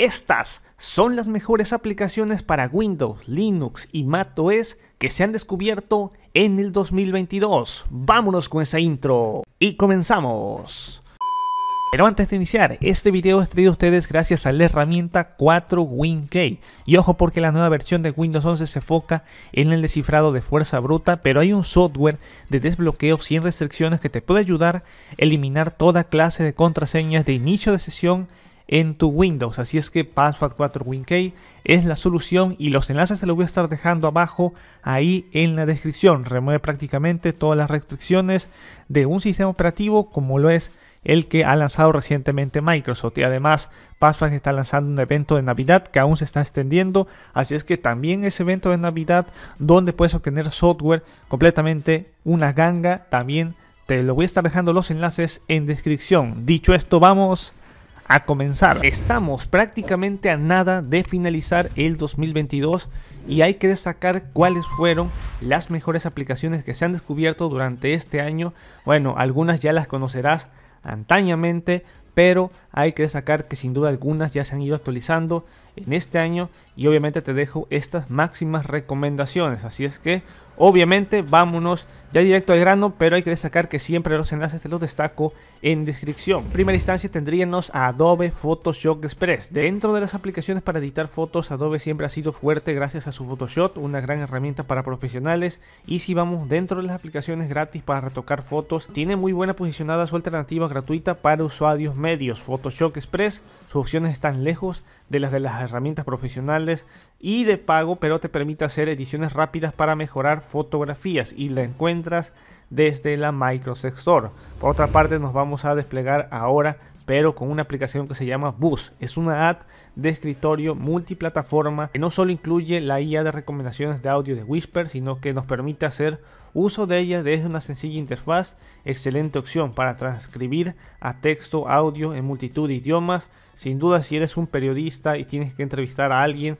Estas son las mejores aplicaciones para Windows, Linux y macOS que se han descubierto en el 2022. Vámonos con esa intro y comenzamos. Pero antes de iniciar, este video es traído a ustedes gracias a la herramienta 4WinKey. Y ojo porque la nueva versión de Windows 11 se enfoca en el descifrado de fuerza bruta, pero hay un software de desbloqueo sin restricciones que te puede ayudar a eliminar toda clase de contraseñas de inicio de sesión en tu Windows. Así es que Password 4 WinK es la solución y los enlaces te los voy a estar dejando abajo ahí en la descripción. Remueve prácticamente todas las restricciones de un sistema operativo como lo es el que ha lanzado recientemente Microsoft. Y además, Password está lanzando un evento de Navidad que aún se está extendiendo. Así es que también ese evento de Navidad, donde puedes obtener software completamente una ganga, también te lo voy a estar dejando los enlaces en descripción. Dicho esto, vamos a comenzar. Estamos prácticamente a nada de finalizar el 2022 y hay que destacar cuáles fueron las mejores aplicaciones que se han descubierto durante este año. Bueno, algunas ya las conocerás antañamente, pero hay que destacar que sin duda algunas ya se han ido actualizando en este año y obviamente te dejo estas máximas recomendaciones. Así es que Obviamente, vámonos ya directo al grano, pero hay que destacar que siempre los enlaces te los destaco en descripción. primera instancia tendríamos Adobe Photoshop Express. Dentro de las aplicaciones para editar fotos, Adobe siempre ha sido fuerte gracias a su Photoshop, una gran herramienta para profesionales. Y si vamos dentro de las aplicaciones gratis para retocar fotos, tiene muy buena posicionada su alternativa gratuita para usuarios medios. Photoshop Express, sus opciones están lejos de las de las herramientas profesionales y de pago, pero te permite hacer ediciones rápidas para mejorar fotografías y la encuentras desde la Microsoft Por otra parte, nos vamos a desplegar ahora pero con una aplicación que se llama Bus. Es una app de escritorio multiplataforma que no solo incluye la IA de recomendaciones de audio de Whisper, sino que nos permite hacer uso de ella desde una sencilla interfaz, excelente opción para transcribir a texto, audio en multitud de idiomas. Sin duda, si eres un periodista y tienes que entrevistar a alguien,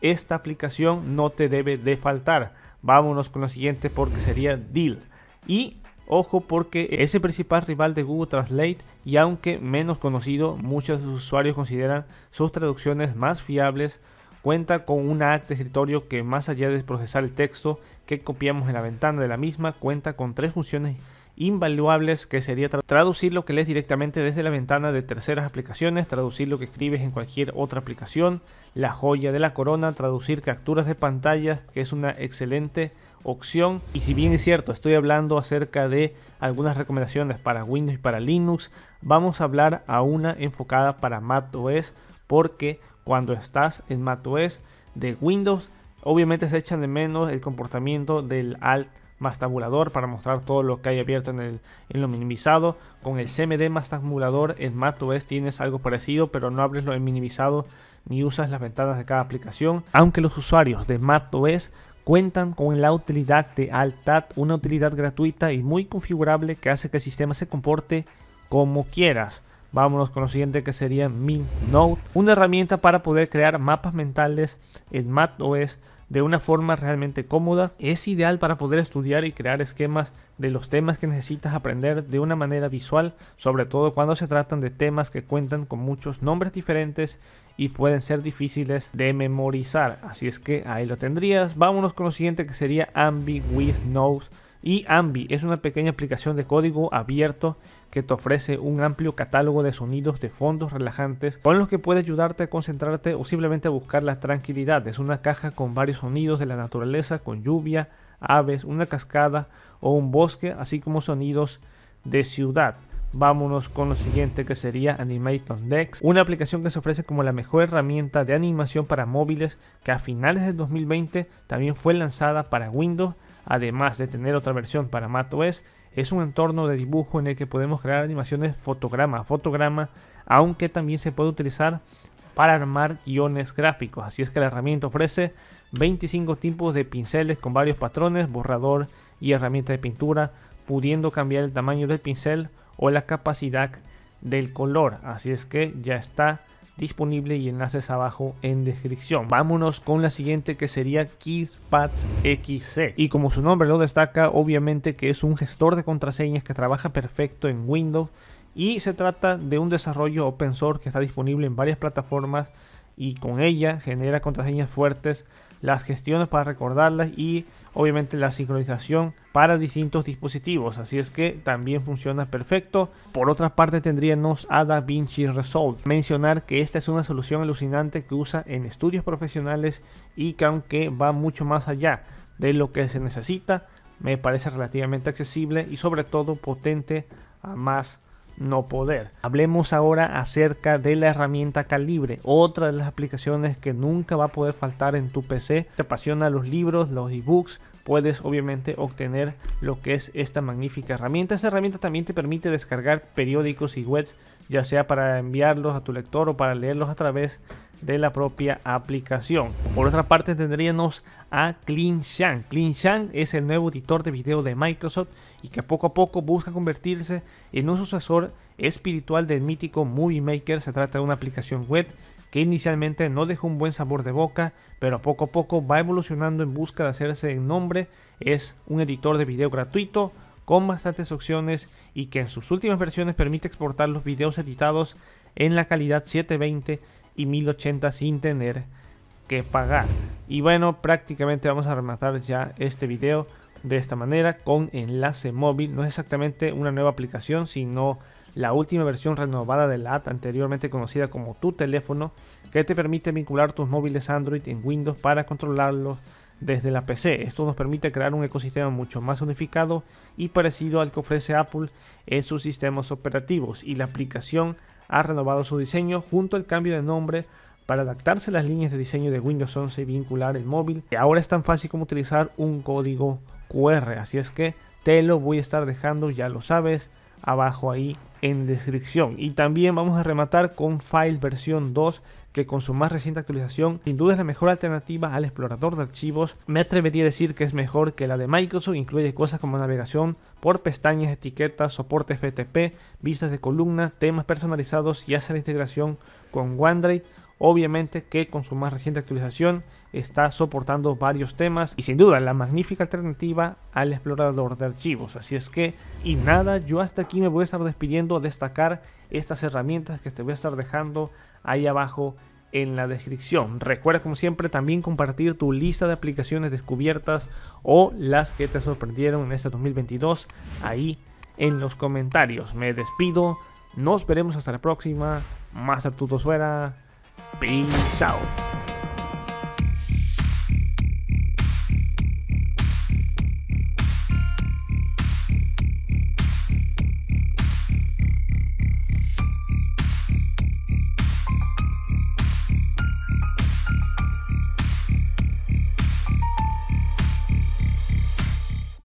esta aplicación no te debe de faltar. Vámonos con lo siguiente porque sería Deal. Y Ojo porque es el principal rival de Google Translate y aunque menos conocido, muchos usuarios consideran sus traducciones más fiables. Cuenta con un acta de escritorio que más allá de procesar el texto que copiamos en la ventana de la misma, cuenta con tres funciones invaluables que sería traducir lo que lees directamente desde la ventana de terceras aplicaciones, traducir lo que escribes en cualquier otra aplicación, la joya de la corona, traducir capturas de pantallas, que es una excelente opción. Y si bien es cierto, estoy hablando acerca de algunas recomendaciones para Windows y para Linux, vamos a hablar a una enfocada para macOS porque cuando estás en macOS de Windows, obviamente se echan de menos el comportamiento del alt más tabulador para mostrar todo lo que hay abierto en, el, en lo minimizado. Con el CMD más tabulador en macOS tienes algo parecido, pero no abres lo en minimizado ni usas las ventanas de cada aplicación. Aunque los usuarios de macOS cuentan con la utilidad de Altat, una utilidad gratuita y muy configurable que hace que el sistema se comporte como quieras. Vámonos con lo siguiente que sería Note, una herramienta para poder crear mapas mentales en OS de una forma realmente cómoda. Es ideal para poder estudiar y crear esquemas de los temas que necesitas aprender de una manera visual, sobre todo cuando se tratan de temas que cuentan con muchos nombres diferentes y pueden ser difíciles de memorizar. Así es que ahí lo tendrías. Vámonos con lo siguiente que sería Ambi with Notes. Y Ambi es una pequeña aplicación de código abierto que te ofrece un amplio catálogo de sonidos de fondos relajantes con los que puede ayudarte a concentrarte o simplemente a buscar la tranquilidad. Es una caja con varios sonidos de la naturaleza, con lluvia, aves, una cascada o un bosque, así como sonidos de ciudad. Vámonos con lo siguiente que sería Animation Dex, una aplicación que se ofrece como la mejor herramienta de animación para móviles que a finales de 2020 también fue lanzada para Windows además de tener otra versión para macOS, es un entorno de dibujo en el que podemos crear animaciones fotograma a fotograma, aunque también se puede utilizar para armar guiones gráficos. Así es que la herramienta ofrece 25 tipos de pinceles con varios patrones, borrador y herramienta de pintura, pudiendo cambiar el tamaño del pincel o la capacidad del color. Así es que ya está disponible y enlaces abajo en descripción. Vámonos con la siguiente que sería KeysPads XC. Y como su nombre lo destaca, obviamente que es un gestor de contraseñas que trabaja perfecto en Windows y se trata de un desarrollo open source que está disponible en varias plataformas y con ella genera contraseñas fuertes las gestiones para recordarlas y obviamente la sincronización para distintos dispositivos, así es que también funciona perfecto. Por otra parte tendríamos a DaVinci Resolve. Mencionar que esta es una solución alucinante que usa en estudios profesionales y que aunque va mucho más allá de lo que se necesita, me parece relativamente accesible y sobre todo potente a más no poder. Hablemos ahora acerca de la herramienta Calibre, otra de las aplicaciones que nunca va a poder faltar en tu PC. Te apasiona los libros, los ebooks, puedes obviamente obtener lo que es esta magnífica herramienta. Esta herramienta también te permite descargar periódicos y webs, ya sea para enviarlos a tu lector o para leerlos a través de la propia aplicación. Por otra parte tendríamos a clean shang es el nuevo editor de video de Microsoft y que poco a poco busca convertirse en un sucesor espiritual del mítico Movie Maker. Se trata de una aplicación web que inicialmente no dejó un buen sabor de boca, pero poco a poco va evolucionando en busca de hacerse un nombre. Es un editor de video gratuito con bastantes opciones y que en sus últimas versiones permite exportar los videos editados en la calidad 720 y 1080 sin tener que pagar. Y bueno, prácticamente vamos a rematar ya este video de esta manera con enlace móvil. No es exactamente una nueva aplicación, sino la última versión renovada de la app anteriormente conocida como tu teléfono, que te permite vincular tus móviles Android en Windows para controlarlos desde la PC. Esto nos permite crear un ecosistema mucho más unificado y parecido al que ofrece Apple en sus sistemas operativos y la aplicación ha renovado su diseño junto al cambio de nombre para adaptarse a las líneas de diseño de Windows 11 y vincular el móvil. Ahora es tan fácil como utilizar un código QR, así es que te lo voy a estar dejando, ya lo sabes, abajo ahí en descripción. Y también vamos a rematar con File versión 2 que con su más reciente actualización sin duda es la mejor alternativa al explorador de archivos. Me atrevería a decir que es mejor que la de Microsoft, incluye cosas como navegación por pestañas, etiquetas, soporte FTP, vistas de columna, temas personalizados y hace la integración con OneDrive, obviamente que con su más reciente actualización está soportando varios temas y sin duda la magnífica alternativa al explorador de archivos. Así es que, y nada, yo hasta aquí me voy a estar despidiendo, destacar estas herramientas que te voy a estar dejando ahí abajo en la descripción. Recuerda como siempre también compartir tu lista de aplicaciones descubiertas o las que te sorprendieron en este 2022 ahí en los comentarios. Me despido, nos veremos hasta la próxima. Más fuera. Peace out.